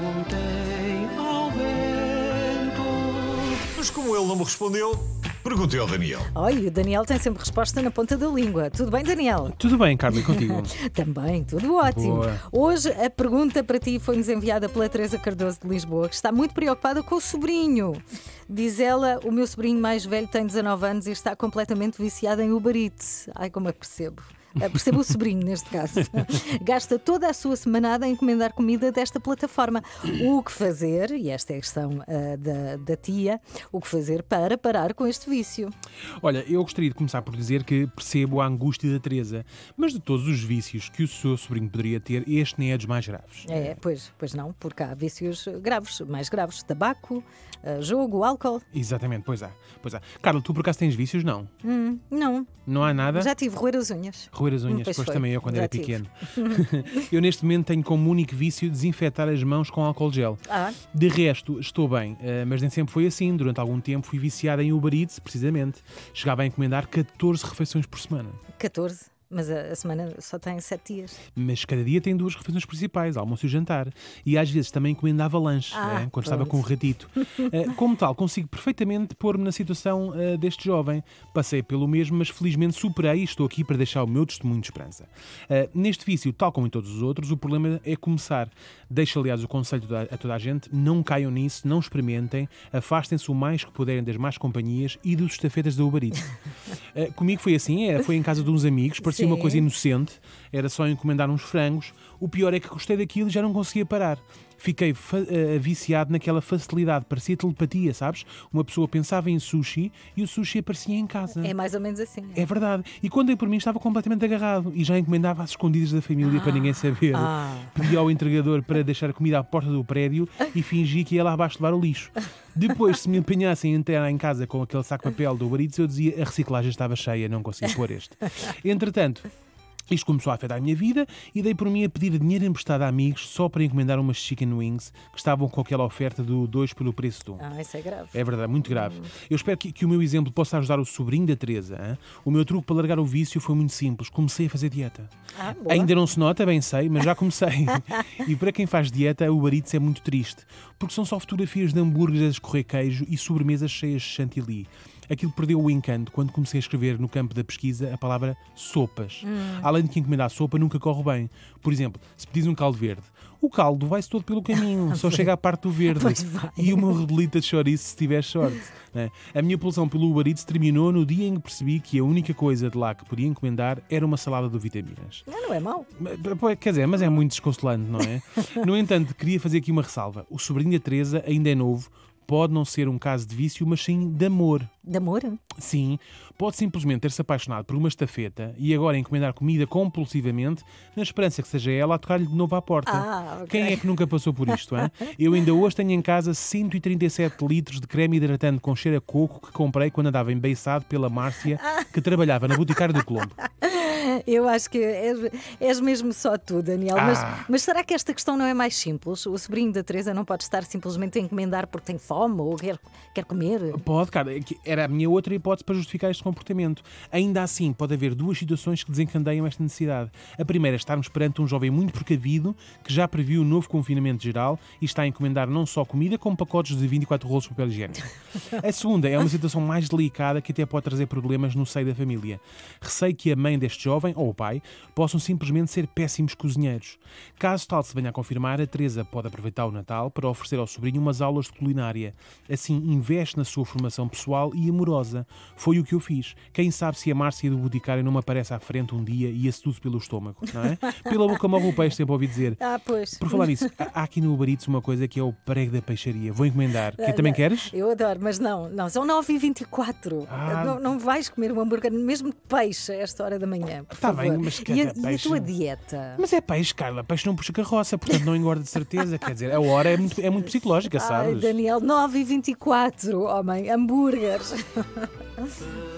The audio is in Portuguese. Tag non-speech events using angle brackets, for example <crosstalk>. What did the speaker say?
perguntei ao vento. Mas como ele não me respondeu, perguntei ao Daniel. Olha, o Daniel tem sempre resposta na ponta da língua. Tudo bem, Daniel? Tudo bem, Carmen, contigo. <laughs> Também, tudo ótimo. Boa. Hoje a pergunta para ti foi-nos enviada pela Teresa Cardoso de Lisboa, que está muito preocupada com o sobrinho. Diz ela: o meu sobrinho mais velho tem 19 anos e está completamente viciado em Uber Eats. Ai, como é que percebo? Eh, percebo o sobrinho neste caso, <laughs> gasta toda a sua semanada a encomendar comida desta plataforma. O que fazer, e esta é a questão uh, da, da tia, o que fazer para parar com este vício? Olha, eu gostaria de começar por dizer que percebo a angústia da Teresa, mas de todos os vícios que o seu sobrinho poderia ter, este nem é dos mais graves. É, pois, pois não, porque há vícios graves, mais graves, tabaco, eh, jogo, álcool. Exatamente, pois há. Pois há. Carlos, tu por acaso tens vícios? Não. Hum, não. Não há nada? Já tive roer as unhas. Roer roer as unhas, pois, também eu quando Já era tive. pequeno. <laughs> <laughs> eu neste momento tenho como único vício desinfetar as mãos com álcool gel. Ah. De resto, estou bem, eh, mas nem sempre foi assim. Durante algum tempo fui viciada em Uber Eats, precisamente. Chegava a encomendar 14 refeições por semana. 14? Mas a, a, semana só tem sete dias. Mas cada dia tem duas refeições principais, almoço e jantar. E às vezes também encomendava lanche, ah, né? quando estava com o ratito. <laughs> Eh, como tal, consigo perfeitamente pôr-me na situação uh, deste jovem. Passei pelo mesmo, mas felizmente superei e estou aqui para deixar o meu testemunho de esperança. Uh, neste vício, tal como em todos os outros, o problema é começar. Deixo, aliás, o conselho a toda a gente: não caiam nisso, não experimentem, afastem-se o mais que puderem das más companhias e dos estafetas da Uber Eats. <laughs> Uh, comigo foi assim, é, foi em casa de uns amigos, parecia Sim. uma coisa inocente, era só encomendar uns frangos. O pior é que gostei daquilo e já não conseguia parar. Fiquei uh, viciado naquela facilidade, parecia telepatia, sabes? Uma pessoa pensava em sushi e o sushi aparecia em casa. É mais ou menos assim. É, é verdade. E quando dei por mim estava completamente agarrado e já encomendava às escondidas da família ah. para ninguém ah. saber. Ah. Pedi ao entregador para deixar a comida à porta do prédio e fingi que ia lá abaixo levar o lixo. Depois, se me apanhassem inteira em casa com aquele saco de papel do Baritz, eu dizia a reciclagem estava cheia, não conseguia pôr este. <laughs> Entretanto, isto começou a afetar a minha vida e dei por mim a pedir dinheiro emprestado a amigos só para encomendar umas chicken wings que estavam com aquela oferta do 2 pelo preço de 1. Um. Ah, isso é grave. É verdade, muito grave. Hum. Eu espero que, que, o meu exemplo possa ajudar o sobrinho da Teresa. Hein? O meu truque para largar o vício foi muito simples. Comecei a fazer dieta. Ah, Ainda não se nota, bem sei, mas já comecei. <laughs> e para quem faz dieta, o Baritz é muito triste, porque são só fotografias de hambúrgueres a escorrer queijo e sobremesas cheias de chantilly aquilo perdeu o encanto quando comecei a escrever no campo da pesquisa a palavra sopas. Hum. Além de que encomendar sopa nunca corre bem. Por exemplo, se pedis um caldo verde, o caldo vai-se todo pelo caminho, <laughs> só chega à parte do verde. E uma rodelita de chouriço se tiver sorte. <laughs> Né? A minha pulsão pelo Uber Eats terminou no dia em que percebi que a única coisa de lá que podia encomendar era uma salada de vitaminas. Não, não é mau. Quer dizer, mas é muito desconsolante, não é? <laughs> no entanto, queria fazer aqui uma ressalva. O sobrinho da Teresa ainda é novo, pode não ser um caso de vício, mas sim de amor. De amor? Sim. Pode simplesmente ter-se apaixonado por uma estafeta e agora encomendar comida compulsivamente, na esperança que seja ela a tocar-lhe de novo à porta. Ah, okay. Quem é que nunca passou por isto, hein? <laughs> Eu ainda hoje tenho em casa 137 litros de creme hidratante com cheiro a coco que comprei quando andava embeiçado pela Márcia, ah. que trabalhava na Boticário do Colombo. <laughs> Eu acho que és, és mesmo só tu, Daniel. Ah. Mas, mas, será que esta questão não é mais simples? O sobrinho da Teresa não pode estar simplesmente a encomendar porque tem fome ou quer, quer comer? Pode, cara. É era a minha outra hipótese para justificar este comportamento. Ainda assim, pode haver duas situações que desencandeiam esta necessidade. A primeira é estarmos perante um jovem muito precavido que já previu o novo confinamento geral e está a encomendar não só comida, como pacotes de 24 rolos de papel higiênico. A segunda é uma situação mais delicada que até pode trazer problemas no seio da família. Receio que a mãe deste jovem ou o pai possam simplesmente ser péssimos cozinheiros. Caso tal se venha a confirmar, a Teresa pode aproveitar o Natal para oferecer ao sobrinho umas aulas de culinária. Assim, investe na sua formação pessoal e amorosa. Foi o que eu fiz. Quem sabe se a Márcia do Boticário não me aparece à frente um dia e assudo pelo estômago, não é? <laughs> Pela boca morre o peixe, sempre ouvi dizer. Ah, pois. Por falar nisso, há aqui no Uber Eats uma coisa que é o prego da peixaria. Vou encomendar. Que também queres? Eu adoro, mas não, não. São 9h24. Ah. Não, não vais comer um hambúrguer, mesmo de peixe, a esta hora da manhã. Por tá favor. bem, mas é e a, e peixe... a tua dieta? Mas é peixe, Carla. Peixe não puxa carroça, portanto não engorda de certeza. Quer dizer, a hora é muito, é muito psicológica, Ai, sabes? Daniel, 9 e 24 homem, hambúrgueres. <laughs>